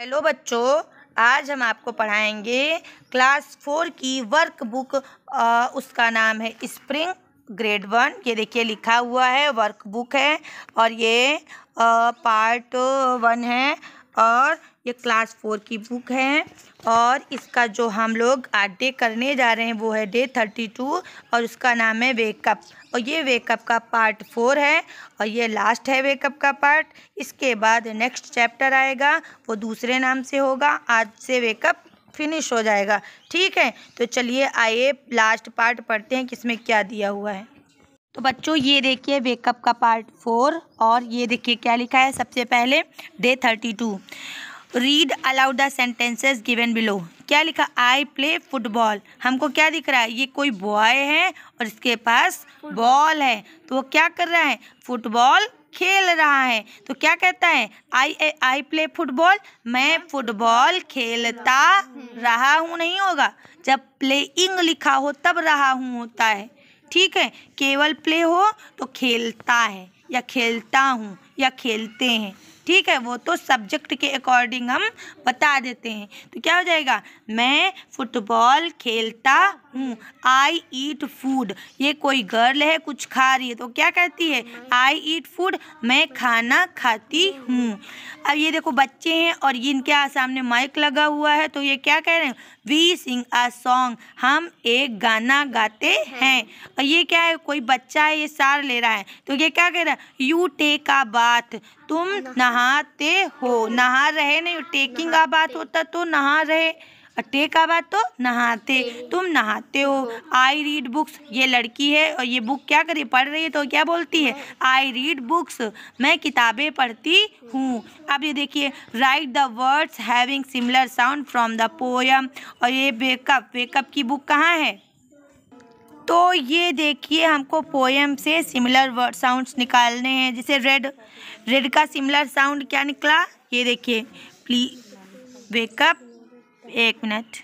Hello बच्चों आज हम आपको पढ़ाएंगे क्लास फोर की वर्क बुक उसका नाम है स्प्रिंग ग्रेड वन ये देखिए लिखा हुआ है वर्क बुक है और ये आ, पार्ट वन है और ये क्लास फोर की बुक है और इसका जो हम लोग आज डे करने जा रहे हैं वो है डे थर्टी टू और उसका नाम है वेकअप और ये वेकअप का पार्ट फोर है और ये लास्ट है वेकअप का पार्ट इसके बाद नेक्स्ट चैप्टर आएगा वो दूसरे नाम से होगा आज से वेकअप फिनिश हो जाएगा ठीक है तो चलिए आइए लास्ट पार्ट पढ़ते हैं कि इसमें क्या दिया हुआ है तो बच्चों ये देखिए वेकअप का पार्ट फोर और ये देखिए क्या लिखा है सबसे पहले day thirty two read aloud the sentences given below क्या लिखा आई प्ले फुटबॉल हमको क्या दिख रहा है ये कोई बॉय है और इसके पास बॉल है तो वो क्या कर रहा है फुटबॉल खेल रहा है तो क्या कहता है आई आई प्ले फुटबॉल मैं फुटबॉल खेलता रहा हूँ नहीं होगा जब प्लेइंग लिखा हो तब रहा हूँ होता है ठीक है केवल प्ले हो तो खेलता है या खेलता हूँ या खेलते हैं ठीक है वो तो सब्जेक्ट के अकॉर्डिंग हम बता देते हैं तो क्या हो जाएगा मैं फुटबॉल खेलता हूँ आई ईट फूड ये कोई गर्ल है कुछ खा रही है तो क्या कहती है आई ईट फूड मैं खाना खाती हूँ अब ये देखो बच्चे हैं और इनके सामने माइक लगा हुआ है तो ये क्या कह रहे हैं वी सिंग आ सॉन्ग हम एक गाना गाते हैं और ये क्या है कोई बच्चा है ये सार ले रहा है तो ये क्या कह रहा है यू टेक आ बात तुम नहाते हो नहा रहे नहीं टेकिंग अ बात होता तो नहा रहे अटे का बात तो नहाते तुम नहाते हो आई रीड बुक्स ये लड़की है और ये बुक क्या करी पढ़ रही है तो क्या बोलती है आई रीड बुक्स मैं किताबें पढ़ती हूँ अब ये देखिए write the words having similar sound from the poem और ये वेकअप वेकअप की बुक कहाँ है तो ये देखिए हमको पोएम से सिमिलर वर्ड साउंड्स निकालने हैं जैसे रेड रेड का सिमिलर साउंड क्या निकला ये देखिए प्ली वेकअप एक minute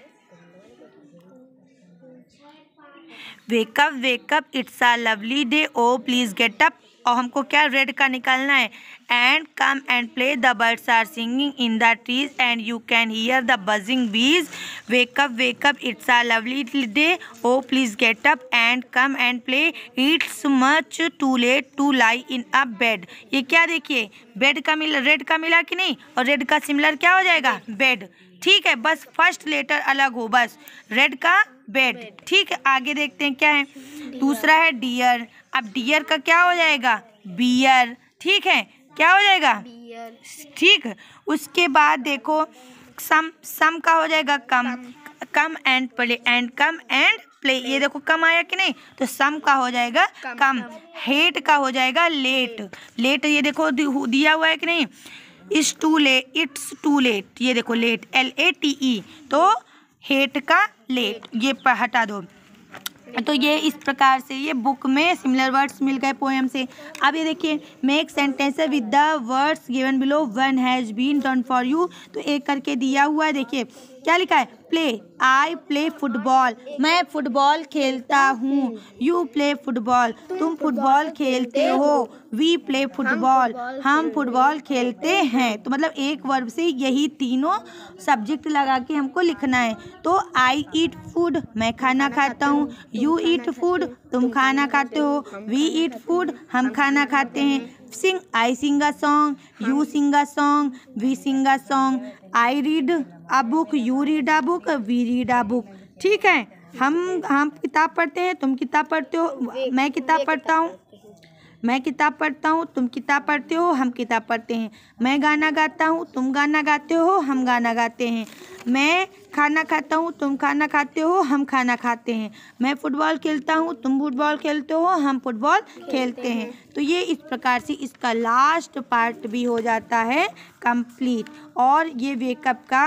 wake up wake up it's a lovely day oh please get up और हमको क्या रेड का निकालना है and come and play the birds are singing in the trees and you can hear the buzzing bees wake up wake up it's a lovely day oh please get up and come and play it's much too late to lie in a bed ये क्या देखिए bed का मिला red का मिला कि नहीं और रेड का सिमिलर क्या हो जाएगा बेड ठीक है बस फर्स्ट लेटर अलग हो बस रेड का बेड ठीक है आगे देखते हैं क्या है दूसरा है डियर अब डियर का क्या हो जाएगा बियर ठीक है क्या हो जाएगा ठीक उसके बाद देखो सम सम का हो जाएगा come come and play and come and play ये देखो कम आया कि नहीं तो सम का हो जाएगा कम, कम। हेट का हो जाएगा लेट लेट ये देखो दिया हुआ है कि नहीं इस टू ले इट्स टू लेट ये देखो late L A T E तो हेट का लेट ये हटा दो तो ये इस प्रकार से ये बुक में सिमिलर वर्ड्स मिल गए पोएम से अब ये देखिए make sentence with the words given below one has been done for you तो एक करके दिया हुआ है देखिए क्या लिखा है प्ले आई प्ले फुटबॉल मैं फुटबॉल खेलता हूँ यू प्ले फुटबॉल तुम फुटबॉल खेलते हो वी प्ले फुटबॉल हम फुटबॉल खेलते हैं तो मतलब एक वर्ब से यही तीनों सब्जेक्ट लगा के हमको लिखना है तो आई ईट फूड मैं खाना खाता हूँ यू ईट फूड तुम खाना खाते हो वी ईट फूड हम खाना खाते हैं sing i sing a song you हाँ। sing a song we sing a song i read a book you read a book we read a book ठीक है हम हम किताब पढ़ते हैं तुम किताब पढ़ते हो मैं किताब पढ़ता हूँ मैं किताब पढ़ता हूँ तुम किताब पढ़ते हो हम किताब पढ़ते हैं मैं गाना गाता हूँ तुम गाना गाते हो हम गाना गाते हैं मैं खाना खाता हूँ तुम खाना खाते हो हम खाना खाते हैं मैं फुटबॉल खेलता हूँ तुम फुटबॉल खेलते हो हम फुटबॉल खेलते हैं तो ये इस प्रकार से इसका लास्ट पार्ट भी हो जाता है कंप्लीट और ये वेकअप का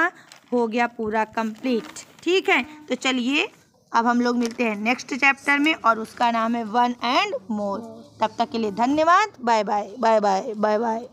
हो गया पूरा कंप्लीट ठीक है तो चलिए अब हम लोग मिलते हैं नेक्स्ट चैप्टर में और उसका नाम है वन एंड मोर तब तक के लिए धन्यवाद bye bye bye bye bye bye